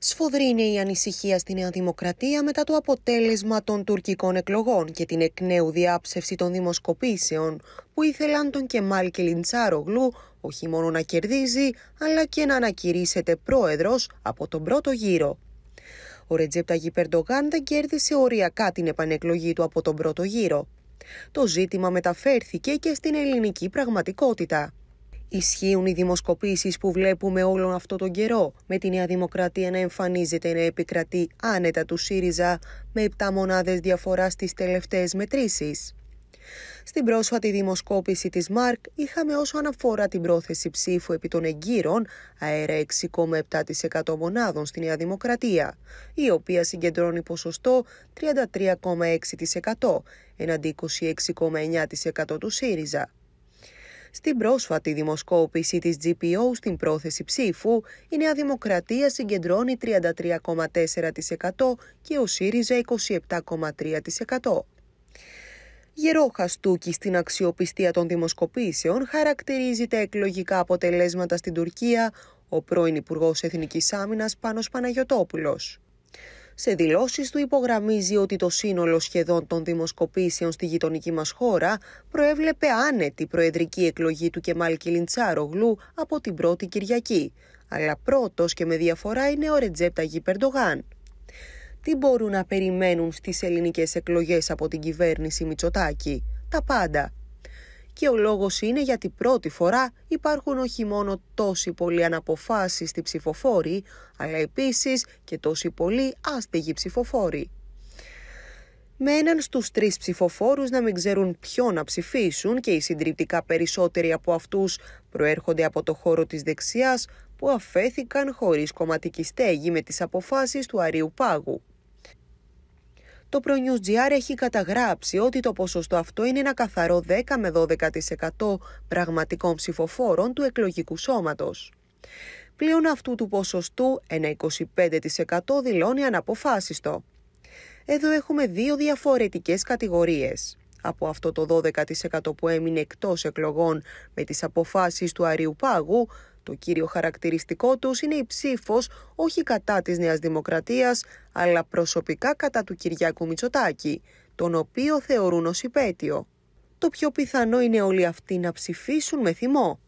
Σφοδρή είναι η ανησυχία στη Νέα Δημοκρατία μετά το αποτέλεσμα των τουρκικών εκλογών και την εκ νέου διάψευση των δημοσκοπήσεων που ήθελαν τον Κεμάλ Κελιντσάρογλου όχι μόνο να κερδίζει αλλά και να ανακηρύσσεται πρόεδρος από τον πρώτο γύρο. Ο Ρετζέπτα Γιπερντογάν δεν κέρδισε οριακά την επανεκλογή του από τον πρώτο γύρο. Το ζήτημα μεταφέρθηκε και στην ελληνική πραγματικότητα. Ισχύουν οι δημοσκοπήσεις που βλέπουμε όλον αυτό τον καιρό, με τη Νέα Δημοκρατία να εμφανίζεται να επικρατεί άνετα του ΣΥΡΙΖΑ με 7 μονάδες διαφοράς στις τελευταίες μετρήσεις. Στην πρόσφατη δημοσκόπηση της ΜΑΡΚ είχαμε όσο αναφορά την πρόθεση ψήφου επί των εγκύρων αέρα 6,7% μονάδων στη Νέα Δημοκρατία, η οποία συγκεντρώνει ποσοστό 33,6% εναντί 26,9% του ΣΥΡΙΖΑ. Στην πρόσφατη δημοσκόπηση της GPO στην πρόθεση ψήφου, η Νέα Δημοκρατία συγκεντρώνει 33,4% και ο ΣΥΡΙΖΑ 27,3%. Γερό χαστούκι στην αξιοπιστία των δημοσκοπήσεων χαρακτηρίζει τα εκλογικά αποτελέσματα στην Τουρκία ο πρώην Υπουργός Εθνικής Άμυνας Πάνος Παναγιωτόπουλος. Σε δηλώσεις του υπογραμμίζει ότι το σύνολο σχεδόν των δημοσκοπήσεων στη γειτονική μας χώρα προέβλεπε άνετη προεδρική εκλογή του Κεμάλ Κιλιντσάρογλου από την πρώτη Κυριακή. Αλλά πρώτος και με διαφορά είναι ο Ρετζέπτα Περντογάν. Τι μπορούν να περιμένουν στις ελληνικές εκλογές από την κυβέρνηση Μητσοτάκη. Τα πάντα. Και ο λόγος είναι γιατί πρώτη φορά υπάρχουν όχι μόνο τόσοι πολλοί στη ψηφοφόρη, αλλά επίσης και τόσοι πολλοί άστεγοι ψηφοφόροι. Με έναν στους τρεις ψηφοφόρους να μην ξέρουν ποιο να ψηφίσουν και οι συντριπτικά περισσότεροι από αυτούς προέρχονται από το χώρο της δεξιάς που αφέθηκαν χωρίς κομματική στέγη με τις αποφάσεις του Αρίου Πάγου. Το GR έχει καταγράψει ότι το ποσοστό αυτό είναι ένα καθαρό 10 με 12% πραγματικών ψηφοφόρων του εκλογικού σώματος. Πλέον αυτού του ποσοστού ένα 25% δηλώνει αναποφάσιστο. Εδώ έχουμε δύο διαφορετικές κατηγορίες. Από αυτό το 12% που έμεινε εκτός εκλογών με τις αποφάσεις του Αριού Πάγου, το κύριο χαρακτηριστικό τους είναι η ψήφος όχι κατά της Νέας Δημοκρατίας, αλλά προσωπικά κατά του Κυριάκου Μητσοτάκη, τον οποίο θεωρούν ως υπέτειο. Το πιο πιθανό είναι όλοι αυτοί να ψηφίσουν με θυμό.